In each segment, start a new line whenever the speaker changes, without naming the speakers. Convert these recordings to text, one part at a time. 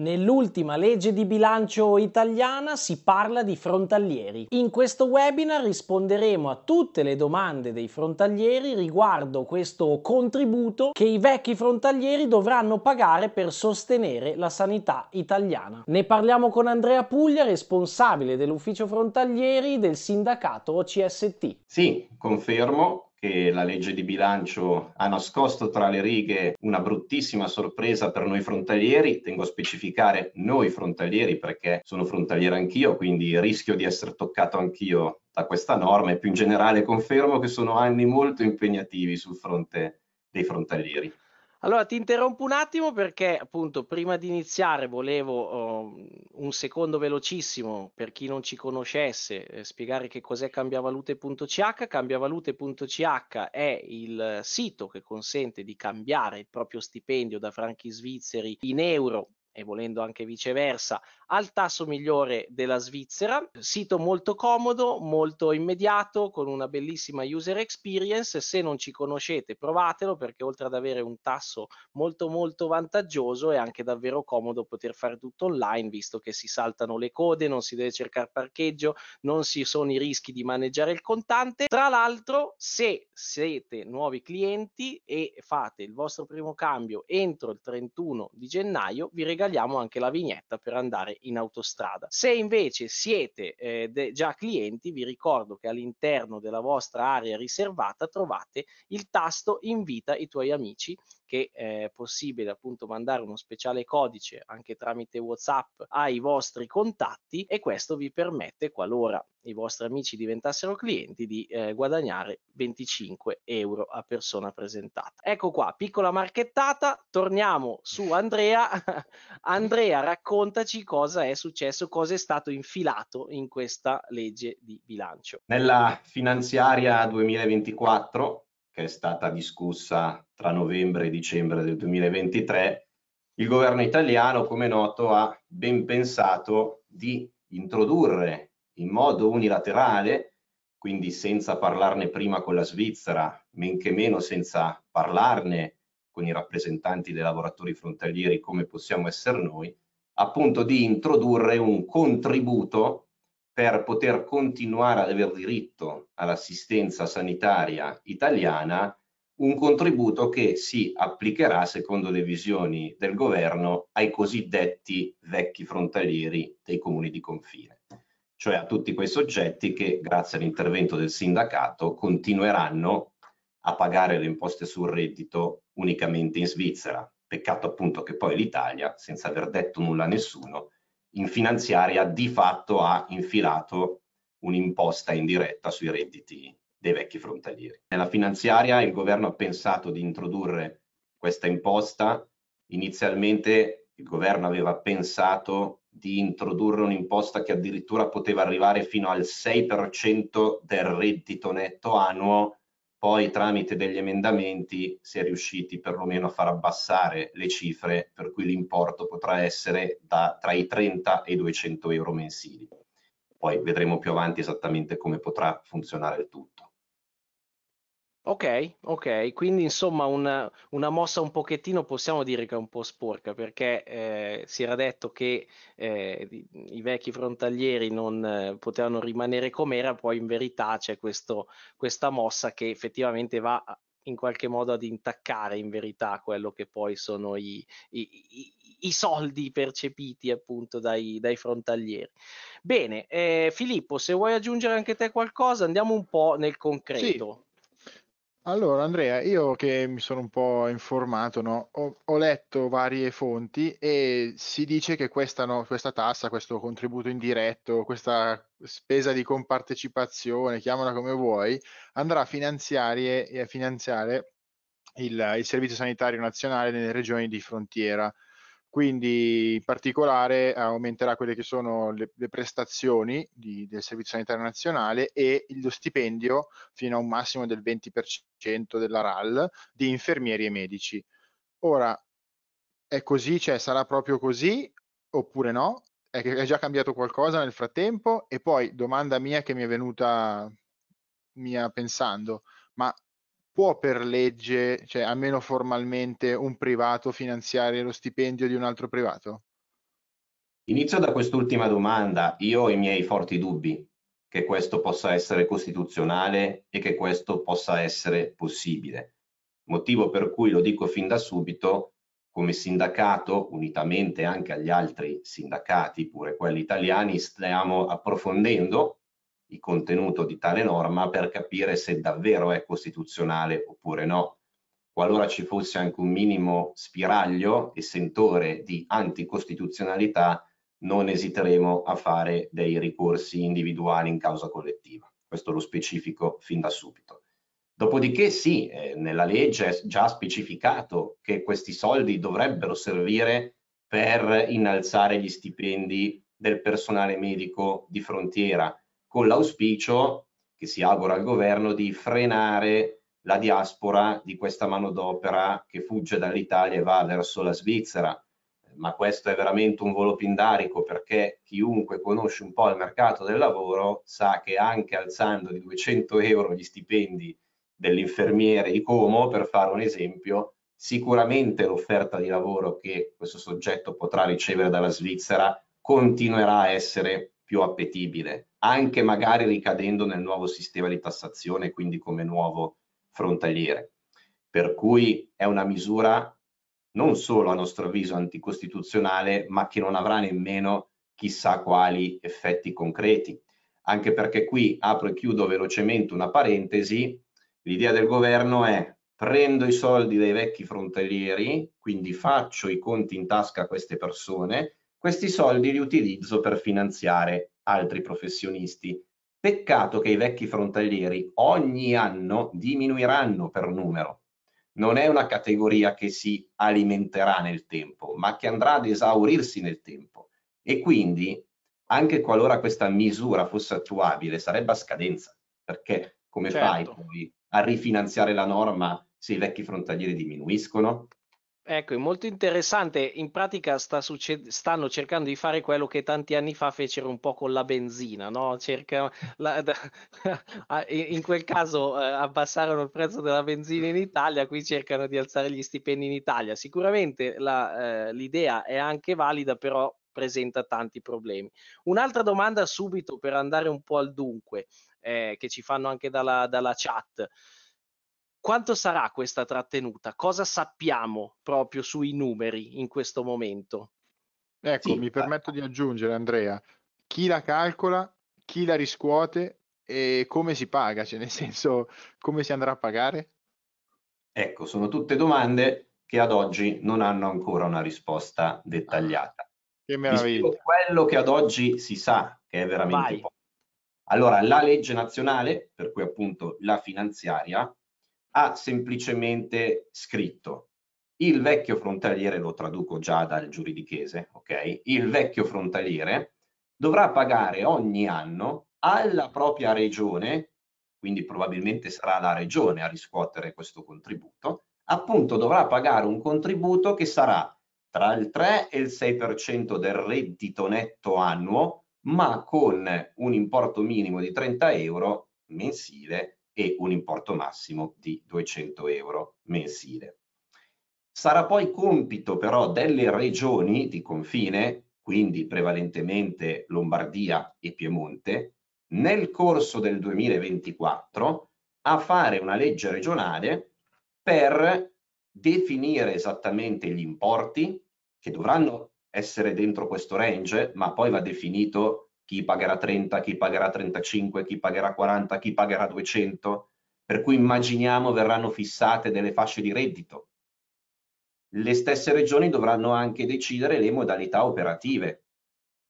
Nell'ultima legge di bilancio italiana si parla di frontalieri. In questo webinar risponderemo a tutte le domande dei frontalieri riguardo questo contributo che i vecchi frontalieri dovranno pagare per sostenere la sanità italiana. Ne parliamo con Andrea Puglia, responsabile dell'ufficio frontalieri del sindacato OCST. Sì,
confermo che la legge di bilancio ha nascosto tra le righe una bruttissima sorpresa per noi frontalieri. Tengo a specificare noi frontalieri perché sono frontaliero anch'io, quindi rischio di essere toccato anch'io da questa norma e più in generale confermo che sono anni molto impegnativi sul fronte dei frontalieri.
Allora ti interrompo un attimo perché appunto prima di iniziare volevo um, un secondo velocissimo per chi non ci conoscesse eh, spiegare che cos'è cambiavalute.ch. Cambiavalute.ch è il sito che consente di cambiare il proprio stipendio da franchi svizzeri in euro e volendo anche viceversa al tasso migliore della Svizzera. Sito molto comodo, molto immediato, con una bellissima user experience. Se non ci conoscete, provatelo perché oltre ad avere un tasso molto molto vantaggioso è anche davvero comodo poter fare tutto online visto che si saltano le code, non si deve cercare parcheggio, non ci sono i rischi di maneggiare il contante. Tra l'altro, se siete nuovi clienti e fate il vostro primo cambio entro il 31 di gennaio, vi regaliamo anche la vignetta per andare in autostrada. Se invece siete eh, de- già clienti, vi ricordo che all'interno della vostra area riservata trovate il tasto invita i tuoi amici che eh, è possibile appunto mandare uno speciale codice anche tramite WhatsApp ai vostri contatti e questo vi permette, qualora i vostri amici diventassero clienti, di eh, guadagnare 25 euro a persona presentata. Ecco qua, piccola marchettata, torniamo su Andrea. Andrea, raccontaci cosa è successo, cosa è stato infilato in questa legge di bilancio.
Nella finanziaria 2024 che è stata discussa tra novembre e dicembre del 2023, il governo italiano, come noto, ha ben pensato di introdurre in modo unilaterale, quindi senza parlarne prima con la Svizzera, men che meno senza parlarne con i rappresentanti dei lavoratori frontalieri come possiamo essere noi, appunto di introdurre un contributo per poter continuare ad aver diritto all'assistenza sanitaria italiana un contributo che si applicherà, secondo le visioni del governo, ai cosiddetti vecchi frontalieri dei comuni di confine, cioè a tutti quei soggetti che, grazie all'intervento del sindacato, continueranno a pagare le imposte sul reddito unicamente in Svizzera. Peccato appunto che poi l'Italia, senza aver detto nulla a nessuno, in finanziaria di fatto ha infilato un'imposta indiretta sui redditi dei vecchi frontalieri. Nella finanziaria il governo ha pensato di introdurre questa imposta, inizialmente il governo aveva pensato di introdurre un'imposta che addirittura poteva arrivare fino al 6% del reddito netto annuo poi tramite degli emendamenti si è riusciti perlomeno a far abbassare le cifre per cui l'importo potrà essere da, tra i 30 e i 200 euro mensili. Poi vedremo più avanti esattamente come potrà funzionare il tutto.
Ok, okay. Quindi insomma una una mossa un pochettino possiamo dire che è un po' sporca, perché, ehm, si era detto che, ehm, i vecchi frontalieri non eh, potevano rimanere com'era, poi in verità c'è questo questa mossa che effettivamente va in qualche modo ad intaccare in verità quello che poi sono i i i i soldi percepiti appunto dai dai frontalieri. Bene, ehm, Filippo se vuoi aggiungere anche te qualcosa andiamo un po' nel concreto. Sì.
Allora, Andrea, io che mi sono un po' informato, no? ho, ho letto varie fonti e si dice che questa, no, questa tassa, questo contributo indiretto, questa spesa di compartecipazione, chiamala come vuoi, andrà a finanziare, eh, a finanziare il, il Servizio Sanitario Nazionale nelle regioni di frontiera quindi in particolare aumenterà quelle che sono le, le prestazioni di, del Servizio Sanitario Nazionale e lo stipendio fino a un massimo del 20% della RAL di infermieri e medici. Ora, è così, cioè sarà proprio così oppure no? È, è già cambiato qualcosa nel frattempo? E poi domanda mia che mi è venuta mia pensando, ma può per legge, cioè almeno formalmente, un privato finanziare lo stipendio di un altro privato?
Inizio da quest'ultima domanda. Io ho i miei forti dubbi che questo possa essere costituzionale e che questo possa essere possibile. Motivo per cui lo dico fin da subito, come sindacato, unitamente anche agli altri sindacati, pure quelli italiani, stiamo approfondendo il contenuto di tale norma per capire se davvero è costituzionale oppure no. Qualora ci fosse anche un minimo spiraglio e sentore di anticostituzionalità, non esiteremo a fare dei ricorsi individuali in causa collettiva. Questo lo specifico fin da subito. Dopodiché sì, eh, nella legge è già specificato che questi soldi dovrebbero servire per innalzare gli stipendi del personale medico di frontiera, con l'auspicio che si augura al governo di frenare la diaspora di questa manodopera che fugge dall'Italia e va verso la Svizzera. Ma questo è veramente un volo pindarico perché chiunque conosce un po' il mercato del lavoro sa che anche alzando di 200 euro gli stipendi dell'infermiere di Como, per fare un esempio, sicuramente l'offerta di lavoro che questo soggetto potrà ricevere dalla Svizzera continuerà a essere più appetibile anche magari ricadendo nel nuovo sistema di tassazione, quindi come nuovo frontaliere. Per cui è una misura non solo a nostro avviso anticostituzionale, ma che non avrà nemmeno chissà quali effetti concreti. Anche perché qui apro e chiudo velocemente una parentesi, l'idea del governo è prendo i soldi dei vecchi frontalieri, quindi faccio i conti in tasca a queste persone, questi soldi li utilizzo per finanziare altri professionisti. Peccato che i vecchi frontalieri ogni anno diminuiranno per numero. Non è una categoria che si alimenterà nel tempo, ma che andrà ad esaurirsi nel tempo. E quindi, anche qualora questa misura fosse attuabile, sarebbe a scadenza, perché come certo. fai poi a rifinanziare la norma se i vecchi frontalieri diminuiscono?
Ecco, è molto interessante. In pratica sta succed- stanno cercando di fare quello che tanti anni fa fecero un po' con la benzina, no? Cerca- la- in quel caso eh, abbassarono il prezzo della benzina in Italia, qui cercano di alzare gli stipendi in Italia. Sicuramente la, eh, l'idea è anche valida, però presenta tanti problemi. Un'altra domanda subito per andare un po' al dunque, eh, che ci fanno anche dalla, dalla chat. Quanto sarà questa trattenuta? Cosa sappiamo proprio sui numeri in questo momento? Ecco,
sì, mi eh. permetto di aggiungere, Andrea, chi la calcola, chi la riscuote e come si paga, cioè nel senso come si andrà a pagare?
Ecco, sono tutte domande che ad oggi non hanno ancora una risposta dettagliata. Ah, che meraviglia. Quello che ad oggi si sa, che è veramente poco. Allora, la legge nazionale, per cui appunto la finanziaria, ha semplicemente scritto il vecchio frontaliere, lo traduco già dal giuridichese, ok? Il vecchio frontaliere dovrà pagare ogni anno alla propria regione, quindi probabilmente sarà la regione a riscuotere questo contributo, appunto dovrà pagare un contributo che sarà tra il 3 e il 6% del reddito netto annuo, ma con un importo minimo di 30 euro mensile e un importo massimo di 200 euro mensile. Sarà poi compito però delle regioni di confine, quindi prevalentemente Lombardia e Piemonte, nel corso del 2024 a fare una legge regionale per definire esattamente gli importi che dovranno essere dentro questo range, ma poi va definito chi pagherà 30, chi pagherà 35, chi pagherà 40, chi pagherà 200, per cui immaginiamo verranno fissate delle fasce di reddito. Le stesse regioni dovranno anche decidere le modalità operative,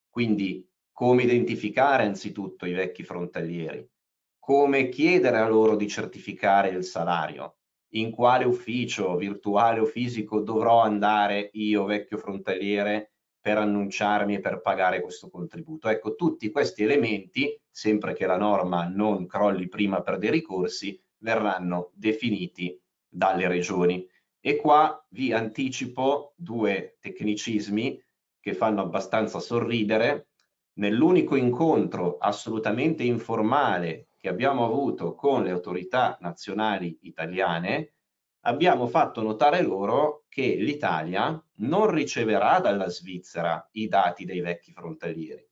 quindi come identificare anzitutto i vecchi frontalieri, come chiedere a loro di certificare il salario, in quale ufficio virtuale o fisico dovrò andare io vecchio frontaliere per annunciarmi e per pagare questo contributo. Ecco, tutti questi elementi, sempre che la norma non crolli prima per dei ricorsi, verranno definiti dalle regioni. E qua vi anticipo due tecnicismi che fanno abbastanza sorridere. Nell'unico incontro assolutamente informale che abbiamo avuto con le autorità nazionali italiane, abbiamo fatto notare loro che l'Italia non riceverà dalla Svizzera i dati dei vecchi frontalieri,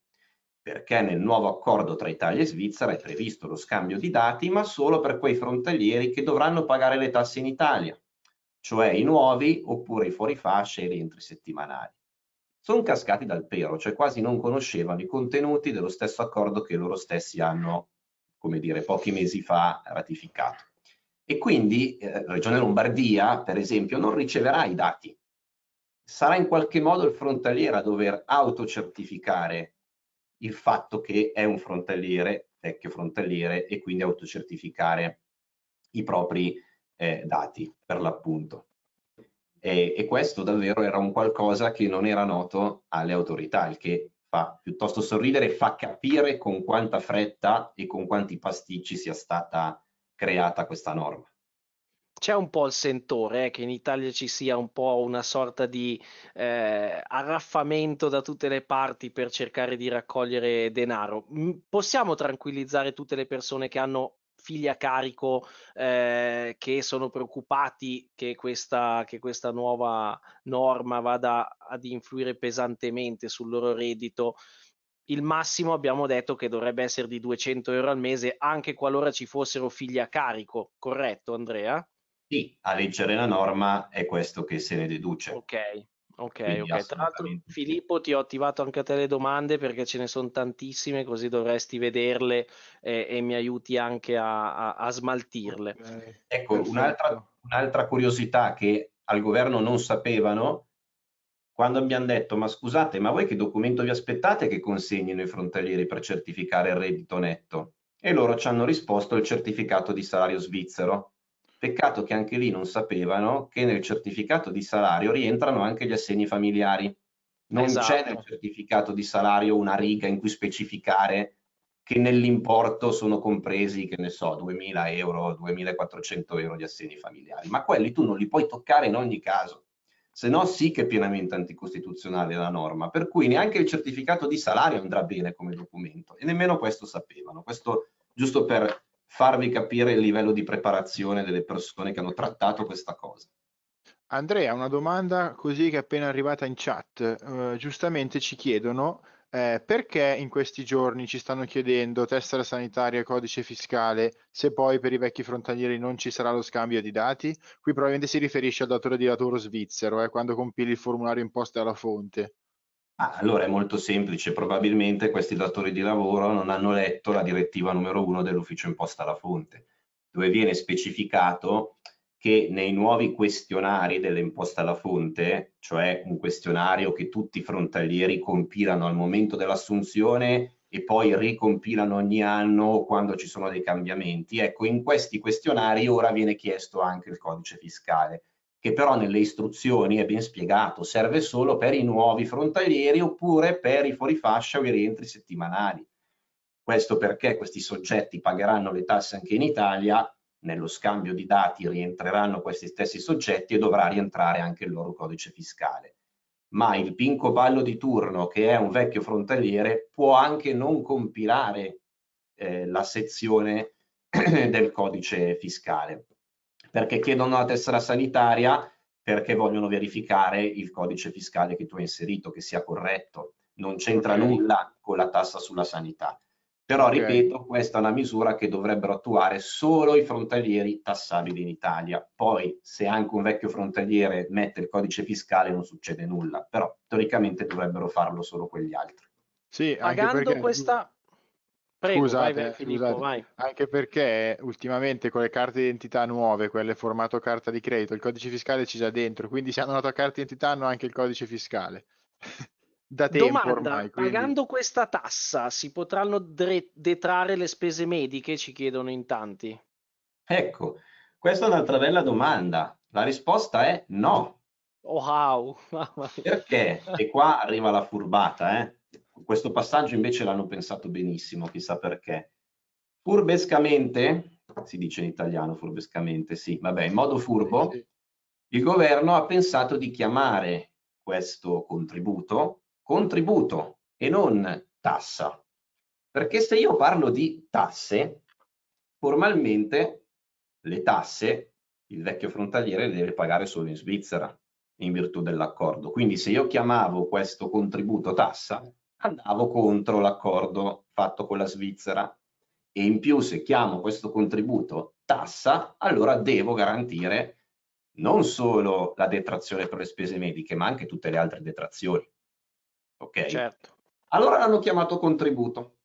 perché nel nuovo accordo tra Italia e Svizzera è previsto lo scambio di dati, ma solo per quei frontalieri che dovranno pagare le tasse in Italia, cioè i nuovi oppure i fuori fascia e i rientri settimanali. Sono cascati dal pero, cioè quasi non conoscevano i contenuti dello stesso accordo che loro stessi hanno, come dire, pochi mesi fa ratificato e quindi eh, Regione Lombardia, per esempio, non riceverà i dati. Sarà in qualche modo il frontaliere a dover autocertificare il fatto che è un frontaliere, vecchio frontaliere, e quindi autocertificare i propri eh, dati, per l'appunto. E, e, questo davvero era un qualcosa che non era noto alle autorità, il che fa piuttosto sorridere e fa capire con quanta fretta e con quanti pasticci sia stata creata questa norma.
C'è un po' il sentore eh, che in Italia ci sia un po' una sorta di eh, arraffamento da tutte le parti per cercare di raccogliere denaro. Possiamo tranquillizzare tutte le persone che hanno figli a carico eh, che sono preoccupati che questa, che questa, nuova norma vada ad influire pesantemente sul loro reddito il massimo abbiamo detto che dovrebbe essere di 200 euro al mese anche qualora ci fossero figli a carico, corretto Andrea? Sì,
a leggere la norma è questo che se ne deduce. Ok,
ok, ok. Tra l'altro Filippo ti ho attivato anche a te le domande perché ce ne sono tantissime così dovresti vederle e, eh, e mi aiuti anche a, a, a smaltirle. Okay. Ecco,
un'altra, un'altra curiosità che al governo non sapevano quando abbiamo detto ma scusate, ma voi che documento vi aspettate che consegnino i frontalieri per certificare il reddito netto? E loro ci hanno risposto il certificato di salario svizzero. Peccato che anche lì non sapevano che nel certificato di salario rientrano anche gli assegni familiari. Non esatto. c'è nel esatto. certificato di salario una riga in cui specificare che nell'importo sono compresi, che ne so, 2.000 euro, 2.400 euro di assegni familiari, ma quelli tu non li puoi toccare in ogni caso se no sì che è pienamente anticostituzionale la norma, per cui neanche il certificato di salario andrà bene come documento e nemmeno questo sapevano, questo giusto per farvi capire il livello di preparazione delle persone che hanno trattato questa cosa.
Andrea, una domanda così che è appena arrivata in chat, uh, giustamente ci chiedono eh, perché in questi giorni ci stanno chiedendo tessera sanitaria e codice fiscale se poi per i vecchi frontalieri non ci sarà lo scambio di dati? Qui probabilmente si riferisce al datore di lavoro svizzero, eh, quando compili il formulario imposto alla fonte.
Ah, allora è molto semplice, probabilmente questi datori di lavoro non hanno letto la direttiva numero uno dell'ufficio imposta alla fonte, dove viene specificato che nei nuovi questionari dell'imposta alla fonte, cioè un questionario che tutti i frontalieri compilano al momento dell'assunzione e poi ricompilano ogni anno quando ci sono dei cambiamenti, ecco in questi questionari ora viene chiesto anche il codice fiscale, che però nelle istruzioni è ben spiegato, serve solo per i nuovi frontalieri oppure per i fuorifascia o i rientri settimanali. Questo perché questi soggetti pagheranno le tasse anche in Italia nello scambio di dati rientreranno questi stessi soggetti e dovrà rientrare anche il loro codice fiscale. Ma il pinco ballo di turno, che è un vecchio frontaliere, può anche non compilare eh, la sezione del codice fiscale, perché chiedono la tessera sanitaria, perché vogliono verificare il codice fiscale che tu hai inserito, che sia corretto. Non c'entra nulla con la tassa sulla sanità
però, okay. ripeto,
questa è una misura che dovrebbero attuare solo i frontalieri tassabili in Italia. Poi, se anche un vecchio frontaliere mette il codice fiscale, non succede nulla, però teoricamente dovrebbero farlo solo quegli altri. Sì, pagando perché... questa... Prego, scusate, vai, Filippo, scusate. Vai.
anche perché ultimamente con le carte d'identità nuove, quelle formato carta di credito, il codice fiscale
c'è già dentro, quindi se hanno la
tua carta d'identità hanno anche il codice fiscale da tempo Domanda, ormai.
Quindi... Pagando questa tassa si potranno dre- detrarre le spese mediche? Ci chiedono in tanti.
Ecco, questa è un'altra bella domanda. La risposta è no.
Oh, wow. Perché?
E qua arriva la furbata, eh? Questo passaggio invece l'hanno pensato benissimo, chissà perché. Furbescamente, si dice in italiano furbescamente, sì, vabbè, in modo furbo, il governo ha pensato di chiamare questo contributo contributo e non tassa. Perché se io parlo di tasse, formalmente le tasse il vecchio frontaliere le deve pagare solo in Svizzera in virtù dell'accordo. Quindi se io chiamavo questo contributo tassa, andavo contro l'accordo fatto con la Svizzera e in più se chiamo questo contributo tassa, allora devo garantire non solo la detrazione per le spese mediche, ma anche tutte le altre detrazioni ok? Certo. Allora l'hanno chiamato contributo.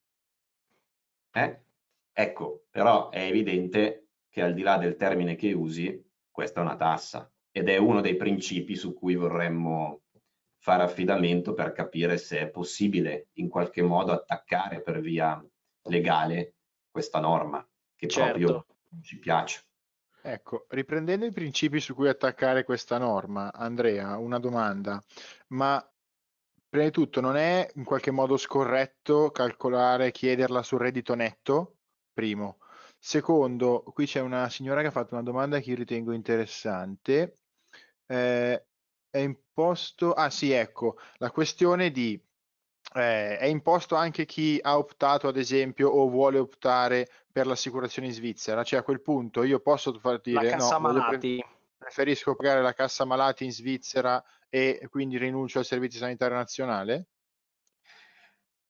Eh? Ecco, però è evidente che al di là del termine che usi, questa è una tassa ed è uno dei principi su cui vorremmo fare affidamento per capire se è possibile in qualche modo attaccare per via legale questa norma che certo. proprio ci piace.
Ecco, riprendendo i principi su cui attaccare questa norma, Andrea, una domanda, ma prima di tutto non è in qualche modo scorretto calcolare, chiederla sul reddito netto, primo. Secondo, qui c'è una signora che ha fatto una domanda che io ritengo interessante. Eh, è imposto, ah sì, ecco, la questione di eh, è imposto anche chi ha optato, ad esempio, o vuole optare per l'assicurazione in Svizzera. Cioè, a quel punto io posso far dire la cassa no, malati. Pre- preferisco pagare la cassa malati in Svizzera e quindi rinuncio al Servizio Sanitario Nazionale?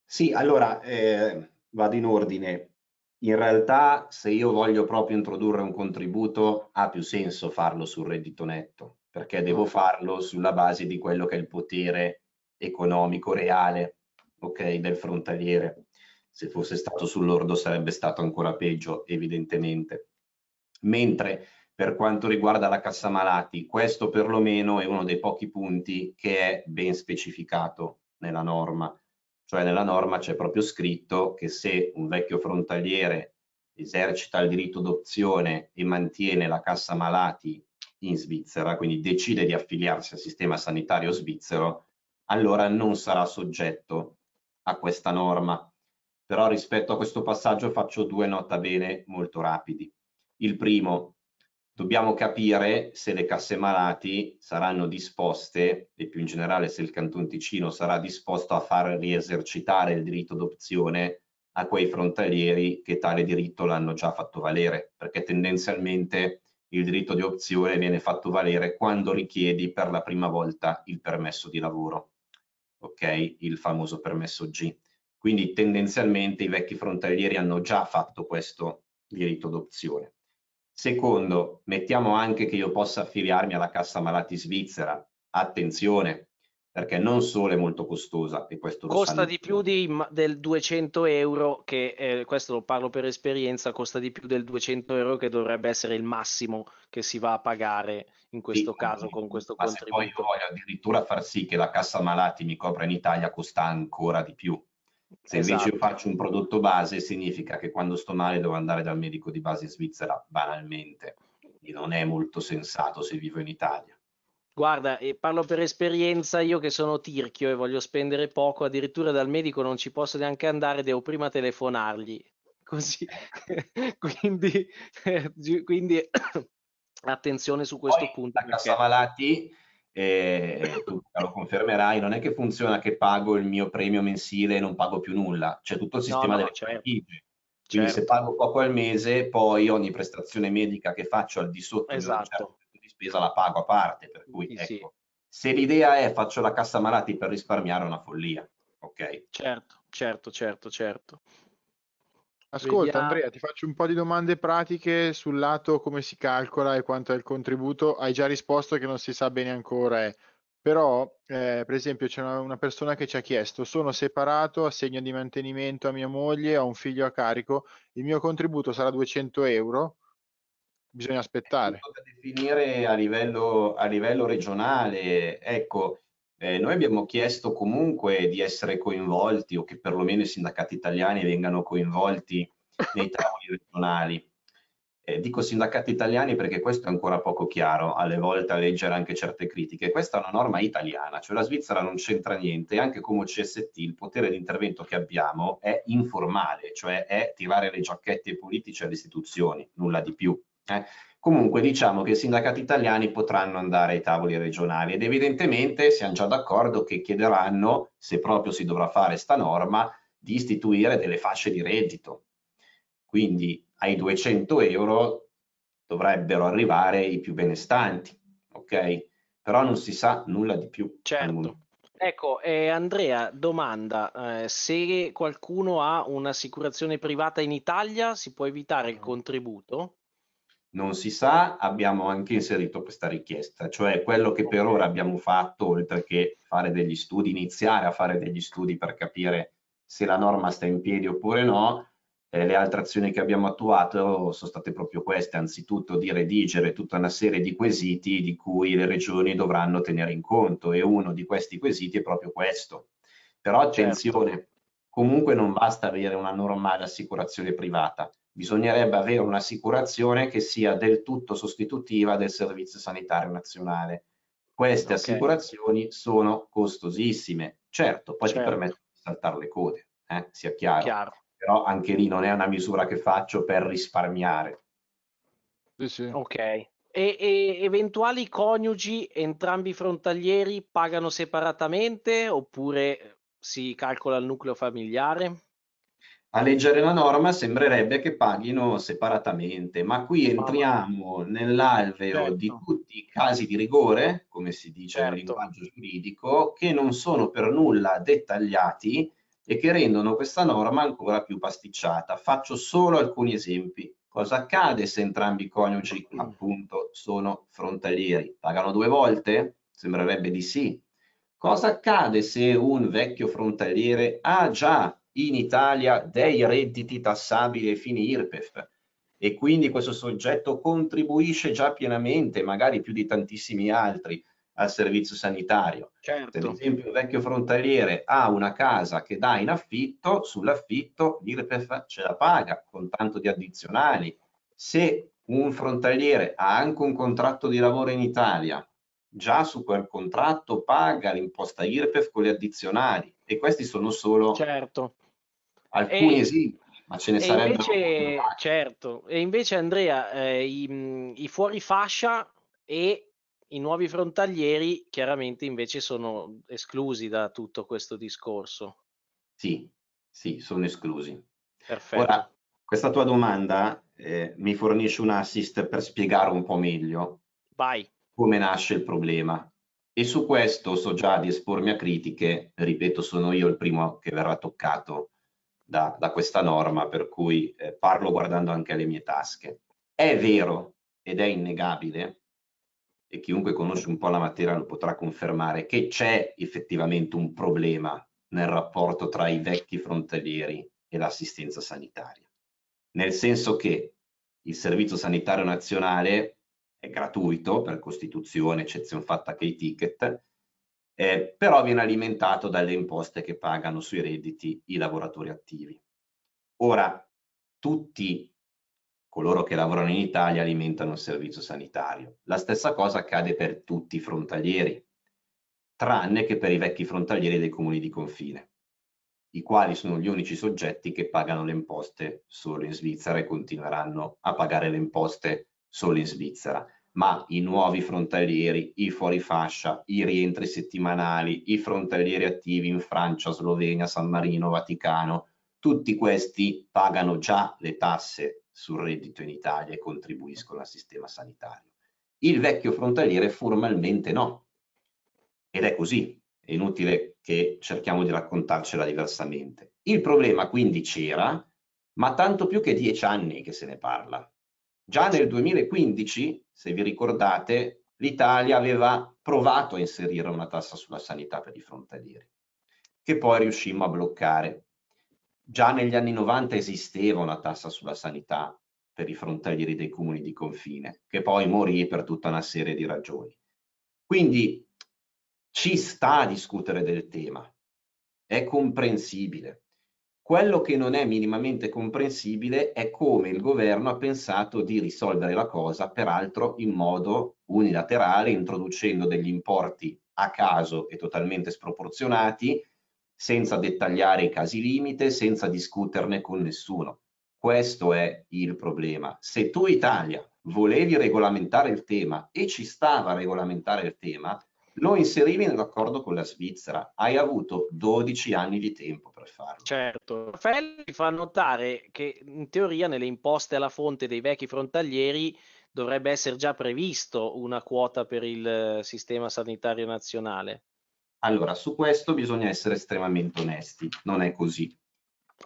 Sì, allora eh, vado in ordine. In realtà se io voglio proprio introdurre un contributo ha più senso farlo sul reddito netto perché devo ah. farlo sulla base di quello che è il potere economico reale okay, del frontaliere. Se fosse stato sull'ordo sarebbe stato ancora peggio evidentemente. Mentre per quanto riguarda la cassa malati. Questo perlomeno è uno dei pochi punti che è ben specificato nella norma, cioè nella norma c'è proprio scritto che se un vecchio frontaliere esercita il diritto d'opzione e mantiene la cassa malati in Svizzera, quindi decide di affiliarsi al sistema sanitario svizzero, allora non sarà soggetto a questa norma. Però rispetto a questo passaggio faccio due nota bene molto rapidi. Il primo, dobbiamo capire se le casse malati saranno disposte e più in generale se il Canton Ticino sarà disposto a far riesercitare il diritto d'opzione a quei frontalieri che tale diritto l'hanno già fatto valere, perché tendenzialmente il diritto di opzione viene fatto valere quando richiedi per la prima volta il permesso di lavoro, ok? Il famoso permesso G. Quindi tendenzialmente i vecchi frontalieri hanno già fatto questo diritto d'opzione. Secondo, mettiamo anche che io possa affiliarmi alla Cassa Malati Svizzera. Attenzione, perché non solo è molto costosa e questo costa
di più di, del 200 euro che eh, questo lo parlo per esperienza costa di più del 200 euro che dovrebbe essere il massimo che si va a pagare in questo sì, caso con questo ma contributo ma se
poi voglio addirittura far sì che la cassa malati mi copra in Italia costa ancora di più se esatto. invece io esatto. faccio un prodotto base, significa che quando sto male devo andare dal medico di base Svizzera, banalmente. Quindi non è molto sensato se vivo in Italia.
Guarda, e parlo per esperienza, io che sono tirchio e voglio spendere poco, addirittura dal medico non ci posso neanche andare, devo prima telefonargli. Così, quindi, quindi attenzione su questo Poi, punto. La perché...
malati e tu lo confermerai, non è che funziona che pago il mio premio mensile e non pago più nulla, c'è tutto il sistema no, no, delle certo. franchigie. Quindi certo. se pago poco al mese, poi ogni prestazione medica che faccio al di sotto certo esatto. di certo di spesa la pago a parte, per cui sì, ecco, sì. se l'idea è faccio la cassa malati per risparmiare è una follia,
ok? Certo, certo, certo, certo. Ascolta Vediamo. Andrea, ti
faccio un po' di domande pratiche sul lato come si calcola e quanto è il contributo. Hai già risposto che non si sa bene ancora, eh. però eh, per esempio c'è una, una, persona che ci ha chiesto, sono separato, assegno di mantenimento a mia moglie, ho un figlio a carico, il mio contributo sarà 200 euro, bisogna aspettare. Da
definire a livello, a livello regionale, ecco, eh, noi abbiamo chiesto comunque di essere coinvolti o che perlomeno i sindacati italiani vengano coinvolti nei tavoli regionali. Eh, dico sindacati italiani perché questo è ancora poco chiaro, alle volte a leggere anche certe critiche. Questa è una norma italiana, cioè la Svizzera non c'entra niente anche come CST il potere di intervento che abbiamo è informale, cioè è tirare le giacchette ai politici e alle istituzioni, nulla di più. Eh? Comunque diciamo che i sindacati italiani potranno andare ai tavoli regionali ed evidentemente siamo già d'accordo che chiederanno, se proprio si dovrà fare sta norma, di istituire delle fasce di reddito. Quindi ai 200 euro dovrebbero arrivare i più benestanti, ok? Però non si sa nulla di più. Certo.
Ecco, eh, Andrea domanda, eh, se qualcuno ha un'assicurazione privata in Italia si può evitare il contributo?
non si sa, abbiamo anche inserito questa richiesta, cioè quello che per ora abbiamo fatto, oltre che fare degli studi, iniziare a fare degli studi per capire se la norma sta in piedi oppure no, eh, le altre azioni che abbiamo attuato sono state proprio queste, anzitutto di redigere tutta una serie di quesiti di cui le regioni dovranno tenere in conto e uno di questi quesiti è proprio questo. Però certo. attenzione, certo. comunque non basta avere una normale assicurazione privata, bisognerebbe avere un'assicurazione che sia del tutto sostitutiva del Servizio Sanitario Nazionale. Queste okay. assicurazioni sono costosissime, certo, poi certo. ti permettono di saltare le code, eh? sia chiaro. chiaro. però anche lì non è una misura che faccio per risparmiare.
Sì, sì. Ok, e, e, eventuali coniugi, entrambi frontalieri, pagano separatamente oppure si calcola il nucleo familiare? a leggere la norma sembrerebbe
che paghino separatamente, ma qui entriamo nell'alveo certo. di tutti i casi di rigore, come si dice certo. nel linguaggio giuridico, che non sono per nulla dettagliati e che rendono questa norma ancora più pasticciata. Faccio solo alcuni esempi. Cosa accade se entrambi i coniugi mm. appunto sono frontalieri? Pagano due volte? Sembrerebbe di sì. Cosa accade se un vecchio frontaliere ha già in Italia dei redditi tassabili ai fini IRPEF e quindi questo soggetto contribuisce già pienamente, magari più di tantissimi altri, al servizio sanitario. Certo. Per esempio, un vecchio frontaliere ha una casa che dà in affitto, sull'affitto l'IRPEF ce la paga con tanto di addizionali. Se un frontaliere ha anche un contratto di lavoro in Italia, già su quel contratto paga l'imposta IRPEF con le addizionali e questi sono
solo certo alcuni e, sì, ma ce ne sarebbero. Invece, certo, e invece Andrea, eh, i, i fuori fascia e i nuovi frontalieri chiaramente invece sono esclusi da tutto questo discorso.
Sì, sì, sono esclusi. Perfetto. Ora, questa tua domanda eh, mi fornisce un assist per spiegare un po' meglio Vai. come nasce il problema. E su questo so già di espormi a critiche, ripeto, sono io il primo che verrà toccato da, da questa norma, per cui eh, parlo guardando anche alle mie tasche. È vero ed è innegabile, e chiunque conosce un po' la materia lo potrà confermare, che c'è effettivamente un problema nel rapporto tra i vecchi frontalieri e l'assistenza sanitaria. Nel senso che il Servizio Sanitario Nazionale è gratuito per Costituzione, eccezione fatta che i ticket, eh, però viene alimentato dalle imposte che pagano sui redditi i lavoratori attivi. Ora, tutti coloro che lavorano in Italia alimentano il servizio sanitario. La stessa cosa accade per tutti i frontalieri, tranne che per i vecchi frontalieri dei comuni di confine, i quali sono gli unici soggetti che pagano le imposte solo in Svizzera e continueranno a pagare le imposte solo in Svizzera ma i nuovi frontalieri, i fuorifascia, i rientri settimanali, i frontalieri attivi in Francia, Slovenia, San Marino, Vaticano, tutti questi pagano già le tasse sul reddito in Italia e contribuiscono al sistema sanitario. Il vecchio frontaliere formalmente no. Ed è così, è inutile che cerchiamo di raccontarcela diversamente. Il problema quindi c'era, ma tanto più che dieci anni che se ne parla Già nel 2015, se vi ricordate, l'Italia aveva provato a inserire una tassa sulla sanità per i frontalieri, che poi riuscimmo a bloccare. Già negli anni 90 esisteva una tassa sulla sanità per i frontalieri dei comuni di confine, che poi morì per tutta una serie di ragioni. Quindi ci sta a discutere del tema, è comprensibile. Quello che non è minimamente comprensibile è come il governo ha pensato di risolvere la cosa, peraltro in modo unilaterale, introducendo degli importi a caso e totalmente sproporzionati, senza dettagliare i casi limite, senza discuterne con nessuno. Questo è il problema. Se tu Italia volevi regolamentare il tema e ci stava a regolamentare il tema, lo inserivi nell'accordo con la Svizzera, hai avuto 12 anni di tempo
per farlo. Certo, Felli fa notare che in teoria nelle imposte alla fonte dei vecchi frontalieri dovrebbe essere già previsto una quota per il eh, sistema sanitario nazionale.
Allora, su questo bisogna essere estremamente onesti, non è così.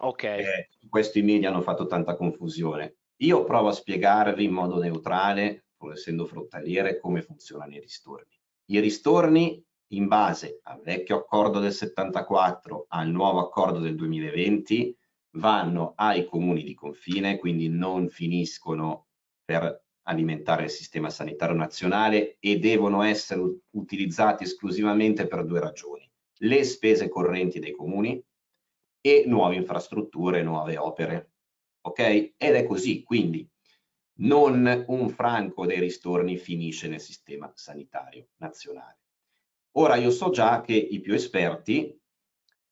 Ok. Eh, questo i media hanno fatto tanta confusione. Io provo a spiegarvi in modo neutrale, pur essendo frontaliere, come funzionano i ristorni. I ristorni in base al vecchio accordo del 74 al nuovo accordo del 2020 vanno ai comuni di confine, quindi non finiscono per alimentare il sistema sanitario nazionale e devono essere utilizzati esclusivamente per due ragioni. Le spese correnti dei comuni e nuove infrastrutture, nuove opere. Ok? Ed è così, quindi non un franco dei ristorni finisce nel sistema sanitario nazionale. Ora io so già che i più esperti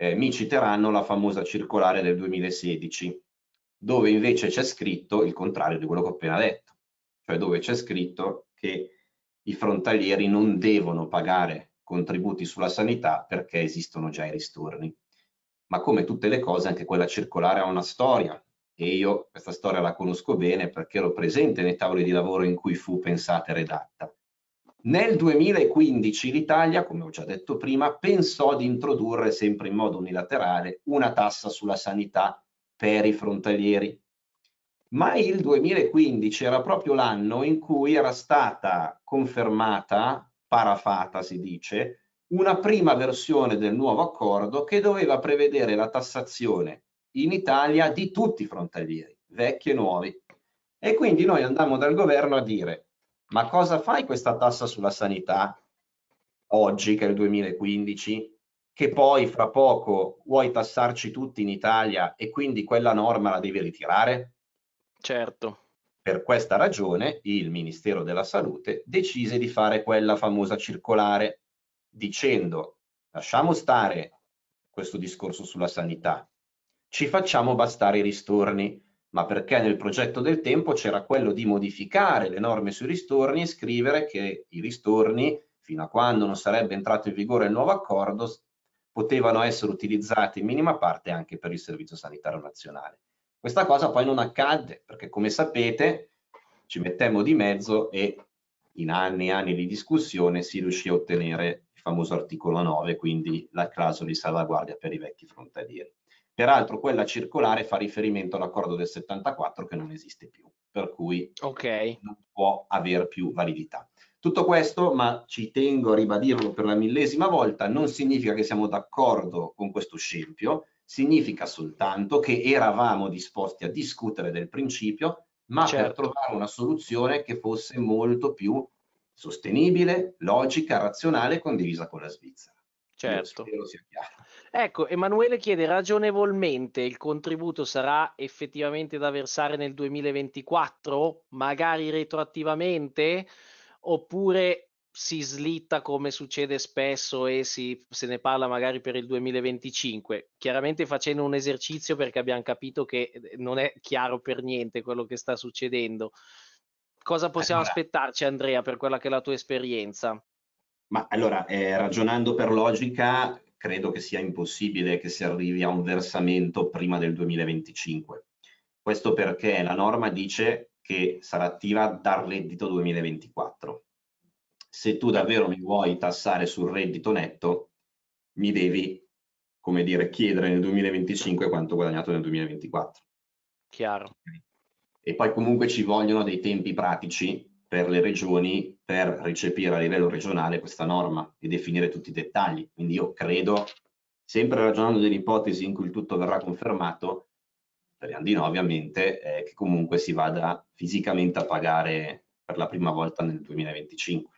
eh, mi citeranno la famosa circolare del 2016, dove invece c'è scritto il contrario di quello che ho appena detto, cioè dove c'è scritto che i frontalieri non devono pagare contributi sulla sanità perché esistono già i ristorni. Ma come tutte le cose, anche quella circolare ha una storia, e io questa storia la conosco bene perché ero presente nei tavoli di lavoro in cui fu pensata e redatta. Nel 2015 l'Italia, come ho già detto prima, pensò di introdurre sempre in modo unilaterale una tassa sulla sanità per i frontalieri. Ma il 2015 era proprio l'anno in cui era stata confermata, parafata si dice, una prima versione del nuovo accordo che doveva prevedere la tassazione in Italia di tutti i frontalieri, vecchi e nuovi. E quindi noi andammo dal governo a dire, ma cosa fai questa tassa sulla sanità oggi, che è il 2015, che poi fra poco vuoi tassarci tutti in Italia e quindi quella norma la devi ritirare? Certo. Per questa ragione il Ministero della Salute decise di fare quella famosa circolare dicendo lasciamo stare questo discorso sulla sanità, ci facciamo bastare i ristorni, ma perché nel progetto del tempo c'era quello di modificare le norme sui ristorni e scrivere che i ristorni, fino a quando non sarebbe entrato in vigore il nuovo accordo, potevano essere utilizzati in minima parte anche per il Servizio Sanitario Nazionale. Questa cosa poi non accadde perché, come sapete, ci mettemmo di mezzo e in anni e anni di discussione si riuscì a ottenere il famoso articolo 9, quindi la clausola di salvaguardia per i vecchi frontalieri. Peraltro quella circolare fa riferimento all'accordo del 74 che non esiste più, per cui okay. non può avere più validità. Tutto questo, ma ci tengo a ribadirlo per la millesima volta, non significa che siamo d'accordo con questo scempio, significa soltanto che eravamo disposti a discutere del principio, ma certo. per trovare una soluzione che fosse molto più sostenibile, logica, razionale e condivisa con la Svizzera. Certo. Io spero sia chiaro.
Ecco, Emanuele chiede ragionevolmente il contributo sarà effettivamente da versare nel 2024, magari retroattivamente, oppure si slitta come succede spesso e si, se ne parla magari per il 2025. Chiaramente facendo un esercizio perché abbiamo capito che eh, non è chiaro per niente quello che sta succedendo. Cosa eh, possiamo allora, aspettarci Andrea per quella che è la tua esperienza?
Ma allora, eh, ragionando per logica, credo che sia impossibile che si arrivi a un versamento prima del 2025. Questo perché la norma dice che sarà attiva dal reddito 2024. Se tu davvero mi vuoi tassare sul reddito netto, mi devi, come dire, chiedere nel 2025 quanto ho guadagnato nel 2024. Chiaro. E poi comunque ci vogliono dei tempi pratici per le regioni per recepire a livello regionale questa norma e definire tutti i dettagli. Quindi io credo, sempre ragionando dell'ipotesi in cui il tutto verrà confermato, speriamo di no ovviamente, eh, che comunque si vada fisicamente a pagare per la prima volta nel 2025.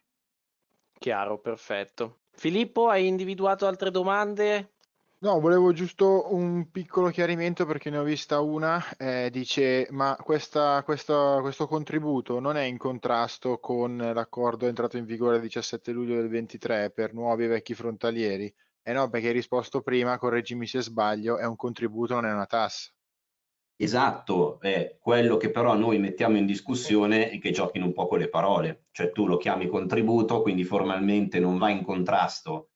Chiaro,
perfetto. Filippo, hai individuato altre domande? No, volevo giusto
un piccolo chiarimento perché ne ho vista una, eh, dice ma questa, questa, questo contributo non è in contrasto con l'accordo entrato in vigore il 17 luglio del 23 per nuovi e vecchi frontalieri? Eh no, perché hai risposto prima, correggimi se sbaglio, è un contributo, non è una tassa.
Esatto, è quello che però noi mettiamo in discussione è che giochino un po' con le parole, cioè tu lo chiami contributo, quindi formalmente non va in contrasto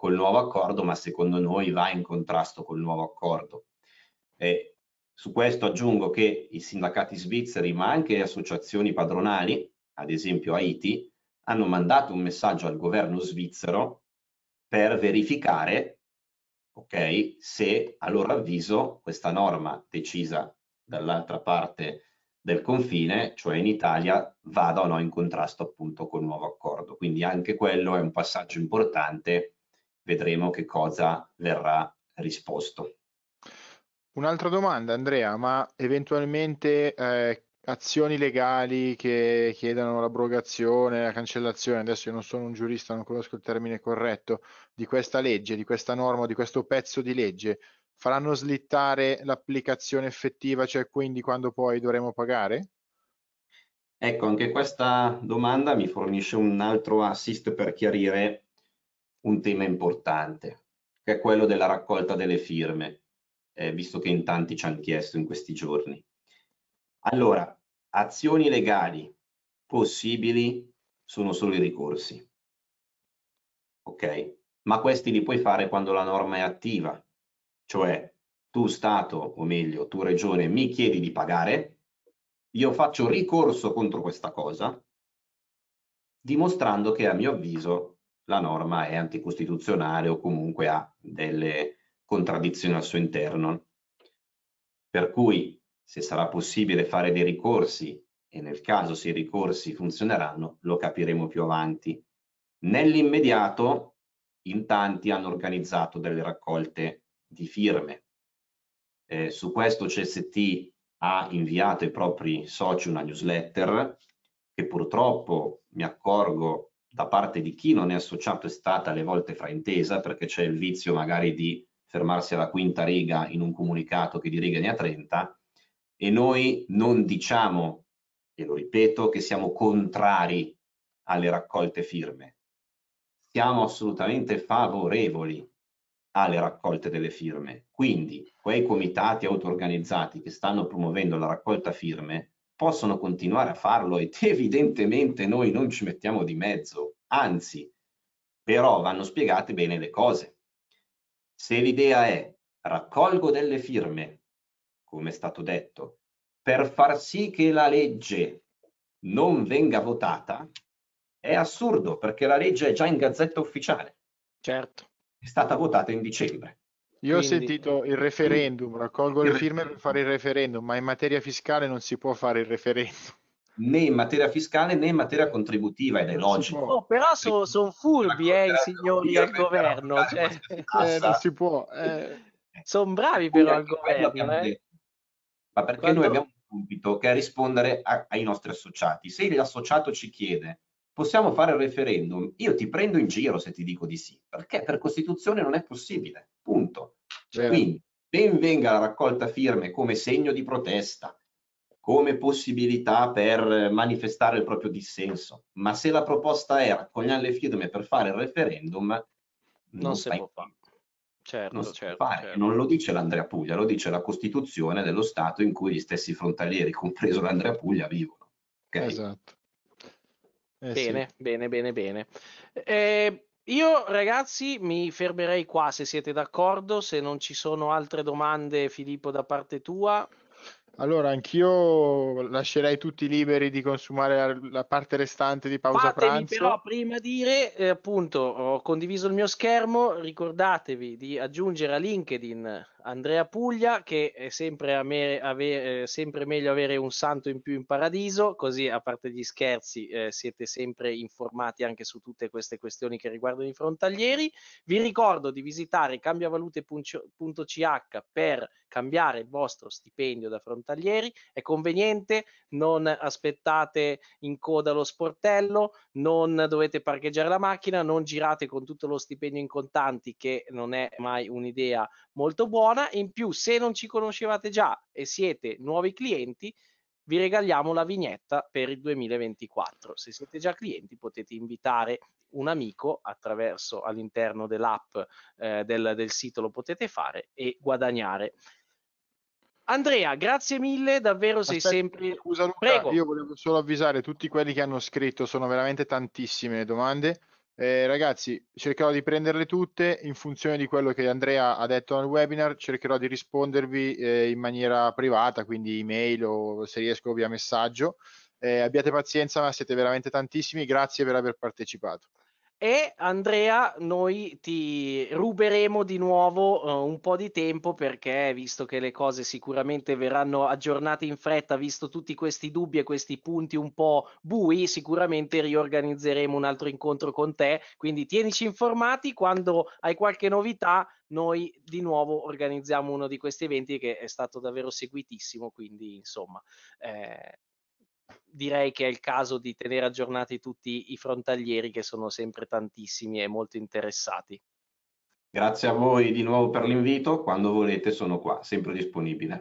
col nuovo accordo, ma secondo noi va in contrasto col nuovo accordo. E su questo aggiungo che i sindacati svizzeri, ma anche associazioni padronali, ad esempio Haiti, hanno mandato un messaggio al governo svizzero per verificare okay, se a loro avviso questa norma decisa dall'altra parte del confine, cioè in Italia, vada o no in contrasto appunto col nuovo accordo. Quindi anche quello è un passaggio importante vedremo che cosa verrà risposto.
Un'altra domanda Andrea, ma eventualmente eh, azioni legali che chiedano l'abrogazione, la cancellazione, adesso io non sono un giurista, non conosco il termine corretto, di questa legge, di questa norma, di questo pezzo di legge, faranno slittare l'applicazione effettiva, cioè quindi quando poi dovremo pagare?
Ecco, anche questa domanda mi fornisce un altro assist per chiarire un tema importante, che è quello della raccolta delle firme, eh, visto che in tanti ci hanno chiesto in questi giorni. Allora, azioni legali possibili sono solo i ricorsi, ok? Ma questi li puoi fare quando la norma è attiva, cioè tu Stato, o meglio, tu Regione, mi chiedi di pagare, io faccio ricorso contro questa cosa, dimostrando che a mio avviso la norma è anticostituzionale o comunque ha delle contraddizioni al suo interno. Per cui se sarà possibile fare dei ricorsi e nel caso se i ricorsi funzioneranno lo capiremo più avanti. Nell'immediato in tanti hanno organizzato delle raccolte di firme. Eh, su questo CST ha inviato ai propri soci una newsletter che purtroppo mi accorgo da parte di chi non è associato è stata alle volte fraintesa perché c'è il vizio magari di fermarsi alla quinta riga in un comunicato che di riga ne ha 30 e noi non diciamo, e lo ripeto, che siamo contrari alle raccolte firme. Siamo assolutamente favorevoli alle raccolte delle firme. Quindi quei comitati auto-organizzati che stanno promuovendo la raccolta firme possono continuare a farlo ed evidentemente noi non ci mettiamo di mezzo, anzi, però vanno spiegate bene le cose. Se l'idea è raccolgo delle firme, come è stato detto, per far sì che la legge non venga votata, è assurdo perché la legge è già in gazzetta ufficiale. Certo. È stata votata in dicembre. Io ho sentito il referendum,
raccolgo le firme per fare il referendum, ma in materia fiscale non si può fare il referendum.
Né in materia fiscale né in materia contributiva, ed è logico. Oh,
però sono son furbi eh, i signori del governo. Cioè... Eh, non si può. Eh. Sono bravi però al governo. Eh.
Ma perché Quando... noi abbiamo un compito che è rispondere a, ai nostri associati. Se l'associato ci chiede possiamo fare il referendum. Io ti prendo in giro se ti dico di sì, perché per Costituzione non è possibile, punto. Certo. Quindi ben venga la raccolta firme come segno di protesta, come possibilità per manifestare il proprio dissenso, ma se la proposta è raccogliere le firme per fare il referendum, non, non si può fare. Certo, non, certo, certo. non, lo dice l'Andrea Puglia, lo dice la Costituzione dello Stato in cui gli stessi frontalieri, compreso l'Andrea Puglia, vivono.
Okay? Esatto. Eh bene, sì. bene, bene, bene, eh, io ragazzi mi fermerei qua se siete d'accordo, se non ci sono altre domande Filippo da parte tua,
allora, anch'io lascerei tutti liberi di consumare la, la parte restante di pausa Fatemi pranzo. Però
prima di dire, eh, appunto, ho condiviso il mio schermo, ricordatevi di aggiungere a LinkedIn Andrea Puglia, che è sempre, me, ave, eh, sempre meglio avere un santo in più in paradiso, così a parte gli scherzi eh, siete sempre informati anche su tutte queste questioni che riguardano i frontalieri. Vi ricordo di visitare cambiavalute.ch per cambiare il vostro stipendio da frontalieri, è conveniente, non aspettate in coda lo sportello, non dovete parcheggiare la macchina, non girate con tutto lo stipendio in contanti che non è mai un'idea molto buona, in più se non ci conoscevate già e siete nuovi clienti, vi regaliamo la vignetta per il 2024. Se siete già clienti potete invitare un amico attraverso all'interno dell'app eh, del, del sito lo potete fare e guadagnare Andrea, grazie mille, davvero sei sempre... Scusa Luca, Prego. io
volevo solo avvisare tutti quelli che hanno scritto, sono veramente tantissime le domande. Eh, ragazzi, cercherò di prenderle tutte in funzione di quello che Andrea ha detto nel webinar, cercherò di rispondervi eh, in maniera privata, quindi email o se riesco via messaggio. Eh, abbiate pazienza, ma siete veramente tantissimi, grazie per aver partecipato.
E Andrea, noi ti ruberemo di nuovo uh, un po' di tempo perché, visto che le cose sicuramente verranno aggiornate in fretta, visto tutti questi dubbi e questi punti un po' bui, sicuramente riorganizzeremo un altro incontro con te. Quindi tienici informati, quando hai qualche novità, noi di nuovo organizziamo uno di questi eventi che è stato davvero seguitissimo. Quindi, insomma, eh, direi che è il caso di tenere aggiornati tutti i frontalieri che sono sempre tantissimi e molto interessati. Grazie a voi di nuovo per l'invito, quando volete sono qua, sempre disponibile.